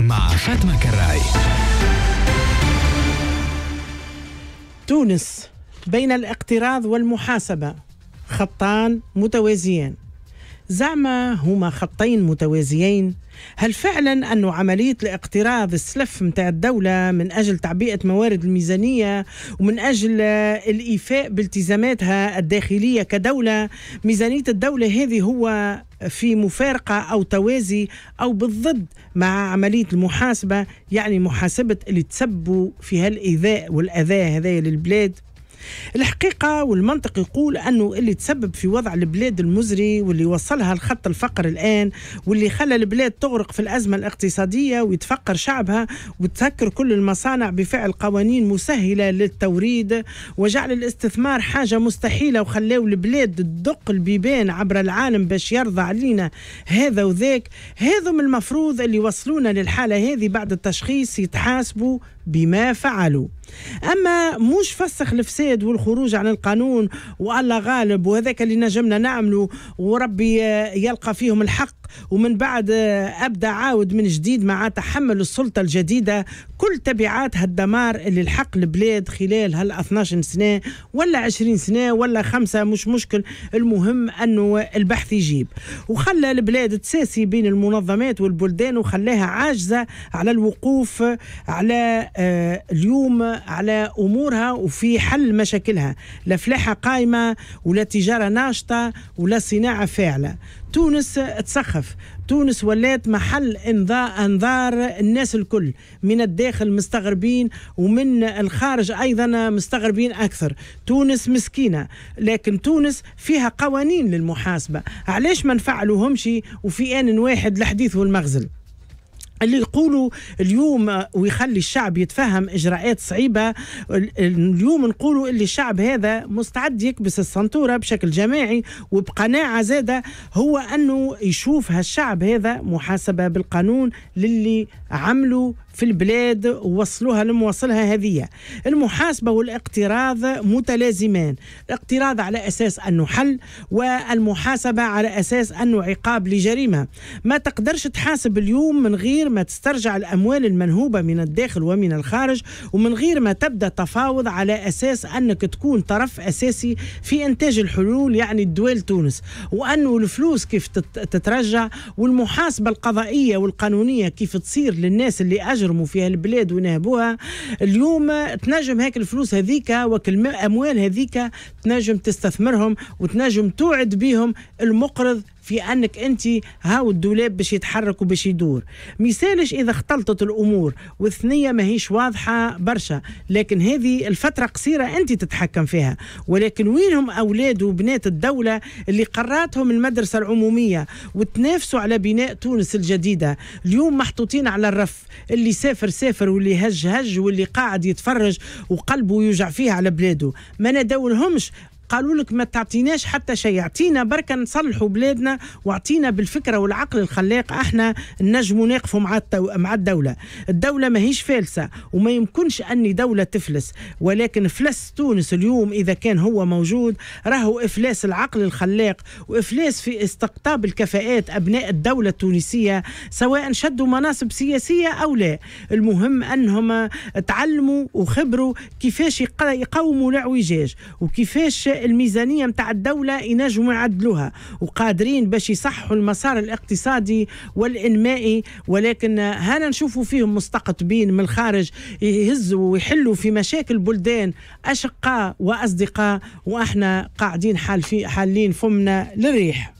مع فاطمة كراي تونس بين الاقتراض والمحاسبة خطان متوازيان زعما هما خطين متوازيين هل فعلا أن عملية الاقتراض السلف متاع الدولة من أجل تعبئة موارد الميزانية ومن أجل الإيفاء بالتزاماتها الداخلية كدولة ميزانية الدولة هذه هو في مفارقة أو توازي أو بالضد مع عملية المحاسبة يعني محاسبة اللي تسبوا في هالإيذاء والأذى هذا للبلاد الحقيقة والمنطق يقول أنه اللي تسبب في وضع البلاد المزري واللي وصلها لخط الفقر الآن واللي خلى البلاد تغرق في الأزمة الاقتصادية ويتفقر شعبها وتسكر كل المصانع بفعل قوانين مسهلة للتوريد وجعل الاستثمار حاجة مستحيلة وخلاو البلاد تدق البيبان عبر العالم باش يرضى علينا هذا وذاك هذم المفروض اللي وصلونا للحالة هذه بعد التشخيص يتحاسبوا بما فعلوا اما مش فسخ الفساد والخروج عن القانون والله غالب وهذاك اللي نجمنا نعمله وربي يلقى فيهم الحق ومن بعد آه، أبدأ عاود من جديد مع تحمل السلطة الجديدة كل تبعات هالدمار اللي الحق البلاد خلال هال 12 سنة ولا 20 سنة ولا خمسة مش مشكل المهم أنه البحث يجيب وخلى البلاد تساسي بين المنظمات والبلدان وخلاها عاجزة على الوقوف على آه، اليوم على أمورها وفي حل مشاكلها لا فلاحة قائمة ولا تجارة ناشطة ولا صناعة فاعلة تونس تسخف تونس ولات محل انظار الناس الكل من الداخل مستغربين ومن الخارج ايضا مستغربين اكثر تونس مسكينه لكن تونس فيها قوانين للمحاسبه علاش ما نفعلوهمش وفي ان واحد الحديث والمغزل اللي يقولوا اليوم ويخلي الشعب يتفهم اجراءات صعيبه اليوم نقولوا اللي الشعب هذا مستعد يكبس السنتوره بشكل جماعي وبقناعه زاده هو انه يشوف هالشعب هذا محاسبه بالقانون للي عملوا في البلاد ووصلوها لمواصلها هذه المحاسبة والاقتراض متلازمان الاقتراض على أساس أنه حل والمحاسبة على أساس أنه عقاب لجريمة ما تقدرش تحاسب اليوم من غير ما تسترجع الأموال المنهوبة من الداخل ومن الخارج ومن غير ما تبدأ تفاوض على أساس أنك تكون طرف أساسي في إنتاج الحلول يعني الدول تونس وأنه الفلوس كيف تترجع والمحاسبة القضائية والقانونية كيف تصير للناس اللي أجروا يجرموا فيها البلاد ونهبوها اليوم تنجم هاك الفلوس هذيك والاموال هذيك تنجم تستثمرهم وتنجم توعد بهم المقرض في انك انت هاو الدولاب باش يتحرك وباش يدور مثالش اذا اختلطت الامور والثنيه ماهيش واضحه برشا لكن هذه الفتره قصيره انت تتحكم فيها ولكن وينهم اولاد وبنات الدوله اللي قراتهم المدرسه العموميه وتنافسوا على بناء تونس الجديده اليوم محطوطين على الرف اللي سافر سافر واللي هج هج واللي قاعد يتفرج وقلبه يوجع فيها على بلاده ما ندولهمش قالوا لك ما تعطيناش حتى شيء اعطينا بركه نصلحوا بلادنا واعطينا بالفكره والعقل الخلاق احنا نجموا نقفوا مع التو... مع الدوله الدوله ماهيش فالسه وما يمكنش اني دوله تفلس ولكن فلس تونس اليوم اذا كان هو موجود راهو افلاس العقل الخلاق وافلاس في استقطاب الكفاءات ابناء الدوله التونسيه سواء شدوا مناصب سياسيه او لا المهم انهم تعلموا وخبروا كيفاش يقاوموا الاعوجاج وكيفاش الميزانيه نتاع الدوله ينجموا يعدلوها وقادرين باش يصحوا المسار الاقتصادي والانمائي ولكن هنا نشوفوا فيهم مستقطبين من الخارج يهزوا ويحلوا في مشاكل بلدان اشقاء واصدقاء واحنا قاعدين حال في حالين فمنا للريح